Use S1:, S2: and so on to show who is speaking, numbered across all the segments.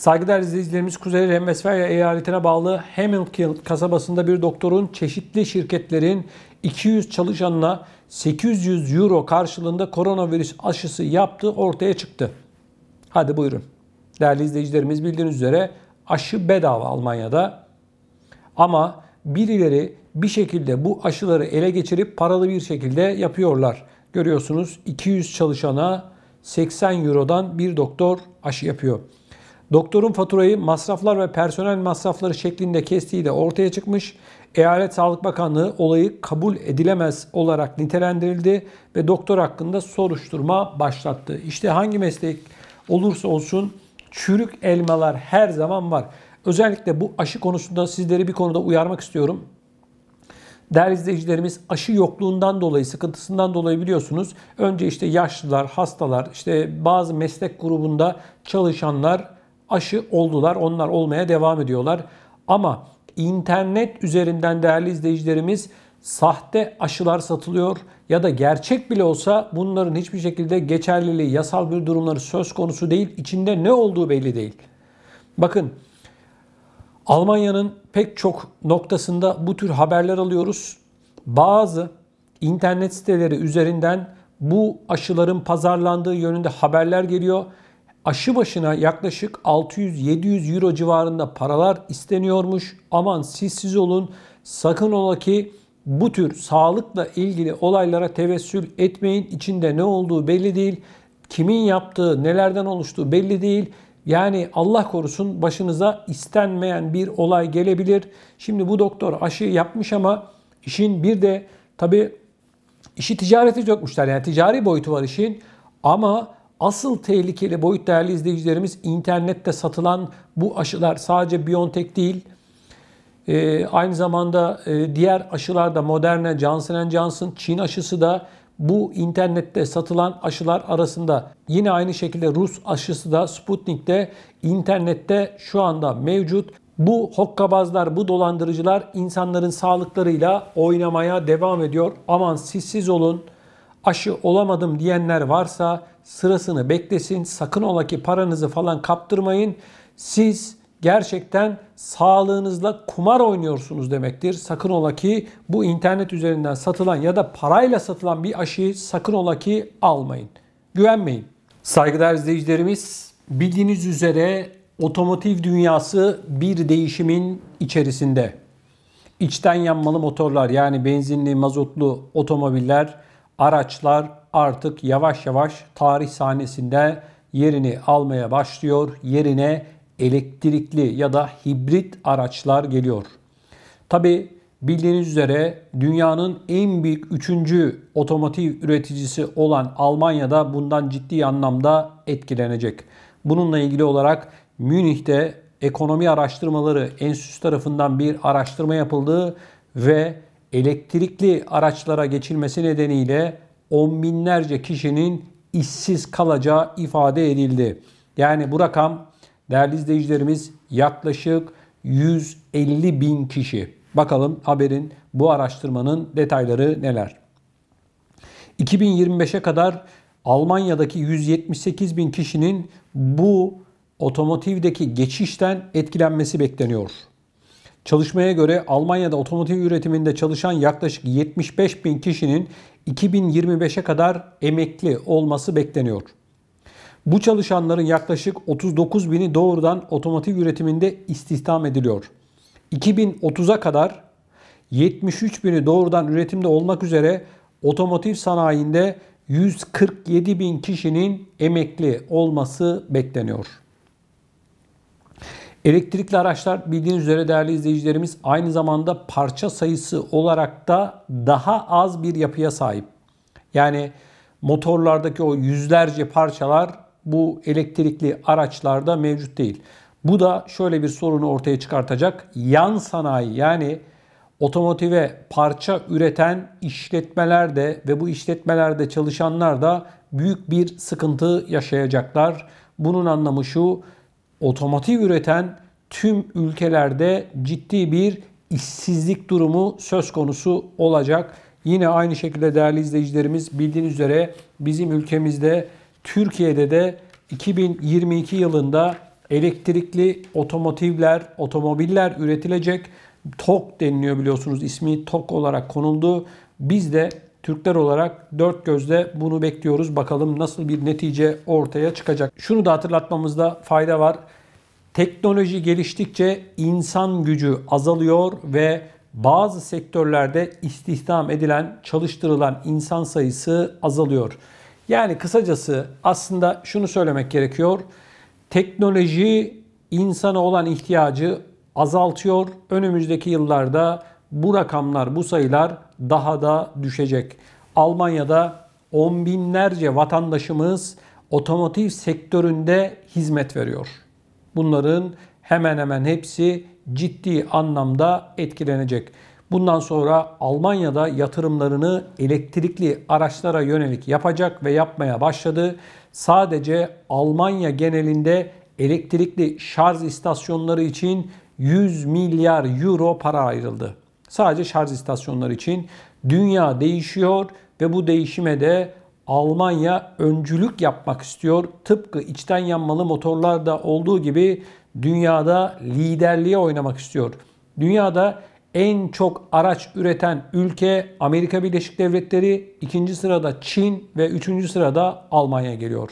S1: Saygıdeğer izleyicilerimiz Kuzey Remvesferya eyaletine bağlı Hamilton kasabasında bir doktorun çeşitli şirketlerin 200 çalışanına 800 euro karşılığında koronavirüs aşısı yaptığı ortaya çıktı. Hadi buyurun. Değerli izleyicilerimiz bildiğiniz üzere aşı bedava Almanya'da. Ama birileri bir şekilde bu aşıları ele geçirip paralı bir şekilde yapıyorlar. Görüyorsunuz 200 çalışana 80 Euro'dan bir doktor aşı yapıyor. Doktorun faturayı masraflar ve personel masrafları şeklinde kestiği de ortaya çıkmış. Eyalet Sağlık Bakanlığı olayı kabul edilemez olarak nitelendirildi ve doktor hakkında soruşturma başlattı. İşte hangi meslek olursa olsun çürük elmalar her zaman var. Özellikle bu aşı konusunda sizleri bir konuda uyarmak istiyorum. Değerli izleyicilerimiz aşı yokluğundan dolayı, sıkıntısından dolayı biliyorsunuz. Önce işte yaşlılar, hastalar, işte bazı meslek grubunda çalışanlar aşı oldular. Onlar olmaya devam ediyorlar. Ama internet üzerinden değerli izleyicilerimiz sahte aşılar satılıyor ya da gerçek bile olsa bunların hiçbir şekilde geçerliliği, yasal bir durumları söz konusu değil. İçinde ne olduğu belli değil. Bakın Almanya'nın pek çok noktasında bu tür haberler alıyoruz. Bazı internet siteleri üzerinden bu aşıların pazarlandığı yönünde haberler geliyor aşı başına yaklaşık 600-700 euro civarında paralar isteniyormuş. Aman siz siz olun sakın ola ki bu tür sağlıkla ilgili olaylara tevessül etmeyin. İçinde ne olduğu belli değil. Kimin yaptığı, nelerden oluştuğu belli değil. Yani Allah korusun başınıza istenmeyen bir olay gelebilir. Şimdi bu doktor aşı yapmış ama işin bir de tabi işi ticareti dökmüşler. Yani ticari boyutu var işin. Ama Asıl tehlikeli boyut değerli izleyicilerimiz internette satılan bu aşılar sadece BioNTech değil. E, aynı zamanda e, diğer aşılar da Moderna, Johnson Johnson, Çin aşısı da bu internette satılan aşılar arasında. Yine aynı şekilde Rus aşısı da Sputnik de internette şu anda mevcut. Bu hokkabazlar, bu dolandırıcılar insanların sağlıklarıyla oynamaya devam ediyor. Aman sizsiz olun, aşı olamadım diyenler varsa sırasını beklesin. Sakın ola ki paranızı falan kaptırmayın. Siz gerçekten sağlığınızla kumar oynuyorsunuz demektir. Sakın ola ki bu internet üzerinden satılan ya da parayla satılan bir aşıyı sakın ola ki almayın. Güvenmeyin. Saygıdeğer izleyicilerimiz bildiğiniz üzere otomotiv dünyası bir değişimin içerisinde. İçten yanmalı motorlar yani benzinli, mazotlu otomobiller, araçlar, artık yavaş yavaş tarih sahnesinde yerini almaya başlıyor. Yerine elektrikli ya da hibrit araçlar geliyor. Tabi bildiğiniz üzere dünyanın en büyük üçüncü otomotiv üreticisi olan Almanya'da bundan ciddi anlamda etkilenecek. Bununla ilgili olarak Münih'te ekonomi araştırmaları enstitüsü tarafından bir araştırma yapıldı ve elektrikli araçlara geçilmesi nedeniyle on binlerce kişinin işsiz kalacağı ifade edildi. Yani bu rakam değerli izleyicilerimiz yaklaşık 150 bin kişi. Bakalım haberin bu araştırmanın detayları neler? 2025'e kadar Almanya'daki 178 bin kişinin bu otomotivdeki geçişten etkilenmesi bekleniyor. Çalışmaya göre Almanya'da otomotiv üretiminde çalışan yaklaşık 75 bin kişinin 2025'e kadar emekli olması bekleniyor. Bu çalışanların yaklaşık 39 bini doğrudan otomotiv üretiminde istihdam ediliyor. 2030'a kadar 73 bini doğrudan üretimde olmak üzere otomotiv sanayinde 147 bin kişinin emekli olması bekleniyor. Elektrikli araçlar bildiğiniz üzere değerli izleyicilerimiz aynı zamanda parça sayısı olarak da daha az bir yapıya sahip. Yani motorlardaki o yüzlerce parçalar bu elektrikli araçlarda mevcut değil. Bu da şöyle bir sorunu ortaya çıkartacak. Yan sanayi yani otomotive parça üreten işletmeler de ve bu işletmelerde çalışanlar da büyük bir sıkıntı yaşayacaklar. Bunun anlamı şu otomotiv üreten tüm ülkelerde ciddi bir işsizlik durumu söz konusu olacak. Yine aynı şekilde değerli izleyicilerimiz bildiğiniz üzere bizim ülkemizde Türkiye'de de 2022 yılında elektrikli otomotivler, otomobiller üretilecek. TOK deniliyor biliyorsunuz ismi TOK olarak konuldu. Biz de Türkler olarak dört gözle bunu bekliyoruz. Bakalım nasıl bir netice ortaya çıkacak. Şunu da hatırlatmamızda fayda var. Teknoloji geliştikçe insan gücü azalıyor ve bazı sektörlerde istihdam edilen, çalıştırılan insan sayısı azalıyor. Yani kısacası aslında şunu söylemek gerekiyor. Teknoloji insana olan ihtiyacı azaltıyor. Önümüzdeki yıllarda bu rakamlar, bu sayılar daha da düşecek. Almanya'da on binlerce vatandaşımız otomotiv sektöründe hizmet veriyor. Bunların hemen hemen hepsi ciddi anlamda etkilenecek. Bundan sonra Almanya'da yatırımlarını elektrikli araçlara yönelik yapacak ve yapmaya başladı. Sadece Almanya genelinde elektrikli şarj istasyonları için 100 milyar euro para ayrıldı. Sadece şarj istasyonları için dünya değişiyor ve bu değişime de Almanya öncülük yapmak istiyor. Tıpkı içten yanmalı motorlarda olduğu gibi dünyada liderliğe oynamak istiyor. Dünyada en çok araç üreten ülke Amerika Birleşik Devletleri, ikinci sırada Çin ve üçüncü sırada Almanya geliyor.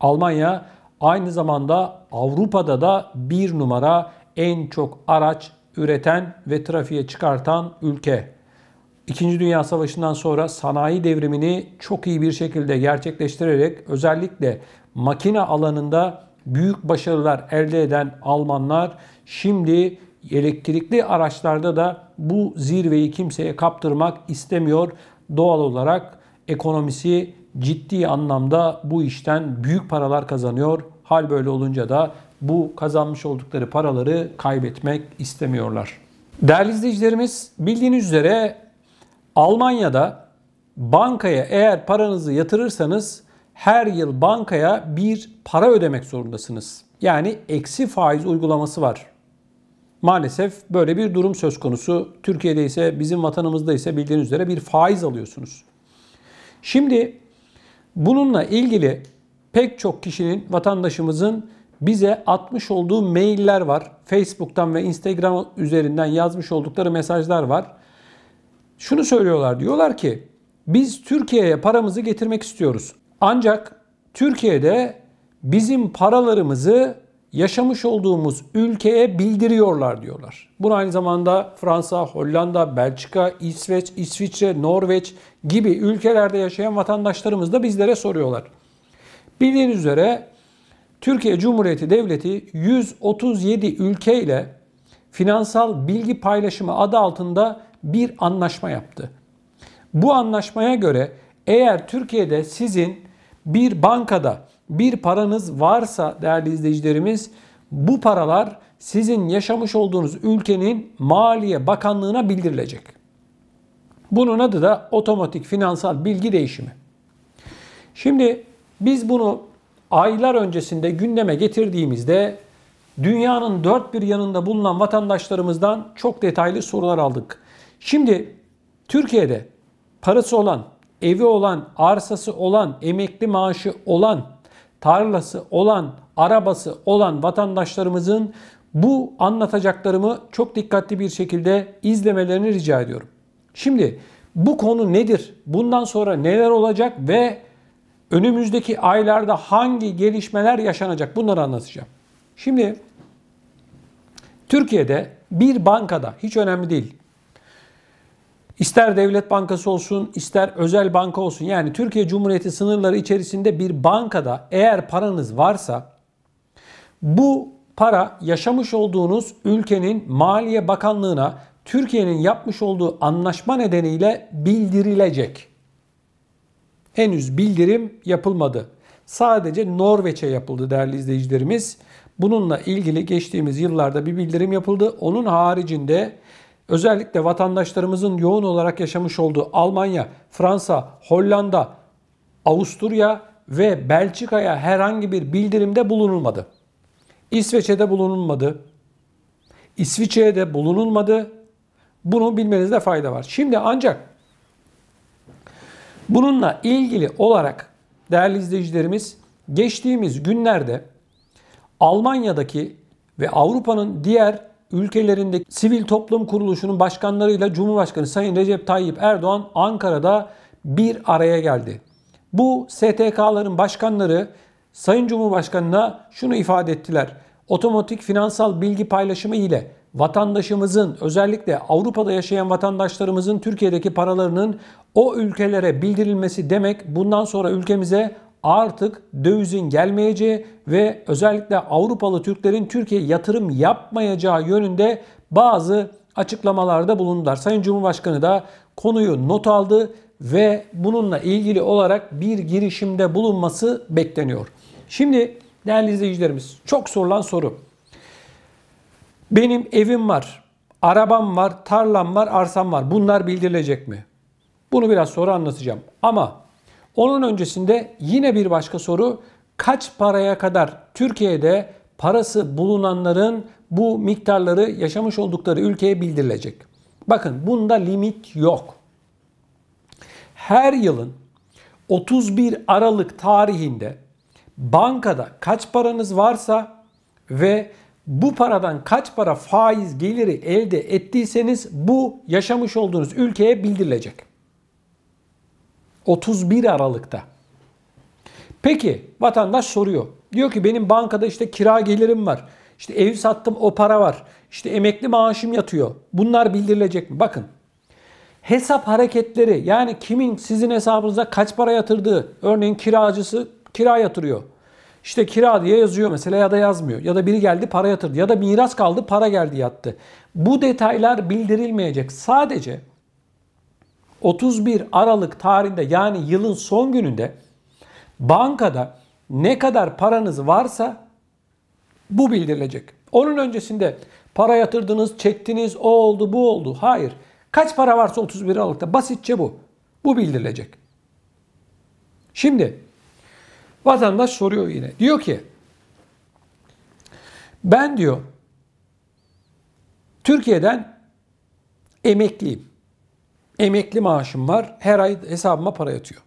S1: Almanya aynı zamanda Avrupa'da da bir numara en çok araç üreten ve trafiğe çıkartan ülke. İkinci Dünya Savaşı'ndan sonra sanayi devrimini çok iyi bir şekilde gerçekleştirerek özellikle makine alanında büyük başarılar elde eden Almanlar şimdi elektrikli araçlarda da bu zirveyi kimseye kaptırmak istemiyor. Doğal olarak ekonomisi ciddi anlamda bu işten büyük paralar kazanıyor. Hal böyle olunca da bu kazanmış oldukları paraları kaybetmek istemiyorlar. Değerli izleyicilerimiz bildiğiniz üzere Almanya'da bankaya eğer paranızı yatırırsanız her yıl bankaya bir para ödemek zorundasınız. Yani eksi faiz uygulaması var. Maalesef böyle bir durum söz konusu. Türkiye'de ise bizim vatanımızda ise bildiğiniz üzere bir faiz alıyorsunuz. Şimdi bununla ilgili pek çok kişinin, vatandaşımızın bize atmış olduğu mailler var. Facebook'tan ve Instagram üzerinden yazmış oldukları mesajlar var. Şunu söylüyorlar. Diyorlar ki biz Türkiye'ye paramızı getirmek istiyoruz. Ancak Türkiye'de bizim paralarımızı yaşamış olduğumuz ülkeye bildiriyorlar diyorlar. Bunu aynı zamanda Fransa, Hollanda, Belçika, İsveç, İsviçre, Norveç gibi ülkelerde yaşayan vatandaşlarımız da bizlere soruyorlar. Bildiğiniz üzere Türkiye Cumhuriyeti Devleti 137 ülkeyle finansal bilgi paylaşımı adı altında bir anlaşma yaptı. Bu anlaşmaya göre eğer Türkiye'de sizin bir bankada bir paranız varsa değerli izleyicilerimiz bu paralar sizin yaşamış olduğunuz ülkenin Maliye Bakanlığı'na bildirilecek. Bunun adı da otomatik finansal bilgi değişimi. Şimdi biz bunu aylar öncesinde gündeme getirdiğimizde dünyanın dört bir yanında bulunan vatandaşlarımızdan çok detaylı sorular aldık. Şimdi Türkiye'de parası olan, evi olan, arsası olan, emekli maaşı olan, tarlası olan, arabası olan vatandaşlarımızın bu anlatacaklarımı çok dikkatli bir şekilde izlemelerini rica ediyorum. Şimdi bu konu nedir? Bundan sonra neler olacak ve önümüzdeki aylarda hangi gelişmeler yaşanacak bunları anlatacağım. Şimdi Türkiye'de bir bankada hiç önemli değil. İster devlet bankası olsun, ister özel banka olsun. Yani Türkiye Cumhuriyeti sınırları içerisinde bir bankada eğer paranız varsa bu para yaşamış olduğunuz ülkenin Maliye Bakanlığı'na Türkiye'nin yapmış olduğu anlaşma nedeniyle bildirilecek henüz bildirim yapılmadı. Sadece Norveç'e yapıldı değerli izleyicilerimiz. Bununla ilgili geçtiğimiz yıllarda bir bildirim yapıldı. Onun haricinde özellikle vatandaşlarımızın yoğun olarak yaşamış olduğu Almanya, Fransa, Hollanda, Avusturya ve Belçika'ya herhangi bir bildirimde bulunulmadı. İsveç'e de bulunulmadı. İsviçre'ye de bulunulmadı. Bunu bilmenizde fayda var. Şimdi ancak Bununla ilgili olarak değerli izleyicilerimiz geçtiğimiz günlerde Almanya'daki ve Avrupa'nın diğer ülkelerindeki sivil toplum kuruluşunun başkanlarıyla Cumhurbaşkanı Sayın Recep Tayyip Erdoğan Ankara'da bir araya geldi. Bu STK'ların başkanları Sayın Cumhurbaşkanına şunu ifade ettiler. Otomatik finansal bilgi paylaşımı ile vatandaşımızın özellikle Avrupa'da yaşayan vatandaşlarımızın Türkiye'deki paralarının o ülkelere bildirilmesi demek bundan sonra ülkemize artık dövizin gelmeyeceği ve özellikle Avrupalı Türklerin Türkiye yatırım yapmayacağı yönünde bazı açıklamalarda bulundular. Sayın Cumhurbaşkanı da konuyu not aldı ve bununla ilgili olarak bir girişimde bulunması bekleniyor. Şimdi değerli izleyicilerimiz çok sorulan soru. Benim evim var, arabam var, tarlam var, arsam var. Bunlar bildirilecek mi? Bunu biraz sonra anlatacağım. Ama onun öncesinde yine bir başka soru kaç paraya kadar Türkiye'de parası bulunanların bu miktarları yaşamış oldukları ülkeye bildirilecek. Bakın bunda limit yok. Her yılın 31 Aralık tarihinde bankada kaç paranız varsa ve bu paradan kaç para faiz geliri elde ettiyseniz bu yaşamış olduğunuz ülkeye bildirilecek. 31 Aralık'ta. Peki vatandaş soruyor. Diyor ki benim bankada işte kira gelirim var. İşte ev sattım o para var. İşte emekli maaşım yatıyor. Bunlar bildirilecek mi? Bakın. Hesap hareketleri yani kimin sizin hesabınıza kaç para yatırdığı. Örneğin kiracısı kira yatırıyor. İşte kira diye yazıyor mesela ya da yazmıyor. Ya da biri geldi para yatırdı ya da miras kaldı para geldi yattı. Bu detaylar bildirilmeyecek. Sadece 31 Aralık tarihinde yani yılın son gününde bankada ne kadar paranız varsa bu bildirilecek. Onun öncesinde para yatırdınız, çektiniz, o oldu, bu oldu. Hayır. Kaç para varsa 31 Aralık'ta basitçe bu. Bu bildirilecek. Şimdi Vatandaş soruyor yine. Diyor ki ben diyor Türkiye'den emekliyim. Emekli maaşım var. Her ay hesabıma para yatıyor.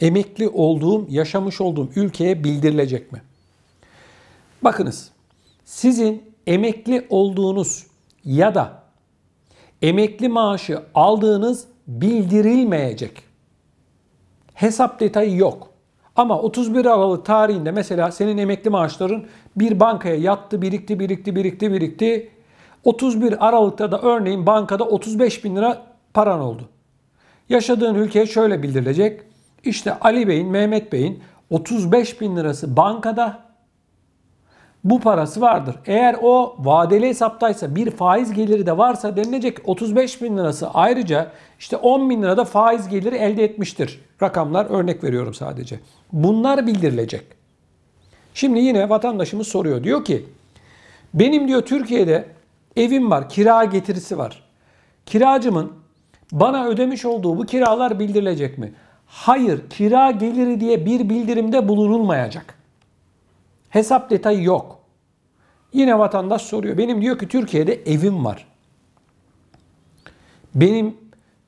S1: Emekli olduğum, yaşamış olduğum ülkeye bildirilecek mi? Bakınız. Sizin emekli olduğunuz ya da emekli maaşı aldığınız bildirilmeyecek. Hesap detayı yok. Ama 31 Aralık tarihinde mesela senin emekli maaşların bir bankaya yattı, birikti, birikti, birikti, birikti. 31 Aralık'ta da örneğin bankada 35 bin lira paran oldu. Yaşadığın ülkeye şöyle bildirilecek. İşte Ali Bey'in, Mehmet Bey'in 35 bin lirası bankada bu parası vardır. Eğer o vadeli hesaptaysa bir faiz geliri de varsa denilecek 35 bin lirası ayrıca işte 10 bin lirada faiz geliri elde etmiştir. Rakamlar örnek veriyorum sadece. Bunlar bildirilecek. Şimdi yine vatandaşımız soruyor. Diyor ki benim diyor Türkiye'de evim var kira getirisi var. Kiracımın bana ödemiş olduğu bu kiralar bildirilecek mi? Hayır kira geliri diye bir bildirimde bulunulmayacak. Hesap detayı yok. Yine vatandaş soruyor. Benim diyor ki Türkiye'de evim var. Benim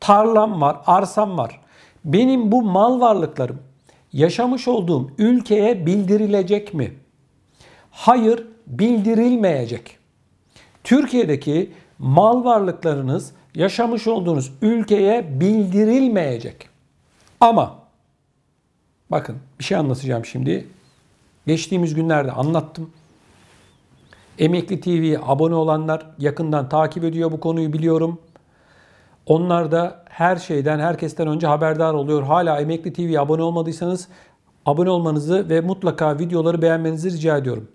S1: tarlam var, arsam var. Benim bu mal varlıklarım yaşamış olduğum ülkeye bildirilecek mi? Hayır, bildirilmeyecek. Türkiye'deki mal varlıklarınız yaşamış olduğunuz ülkeye bildirilmeyecek. Ama bakın bir şey anlatacağım şimdi. Geçtiğimiz günlerde anlattım. Emekli TV'ye abone olanlar yakından takip ediyor bu konuyu biliyorum. Onlar da her şeyden, herkesten önce haberdar oluyor. Hala Emekli TV'ye abone olmadıysanız abone olmanızı ve mutlaka videoları beğenmenizi rica ediyorum.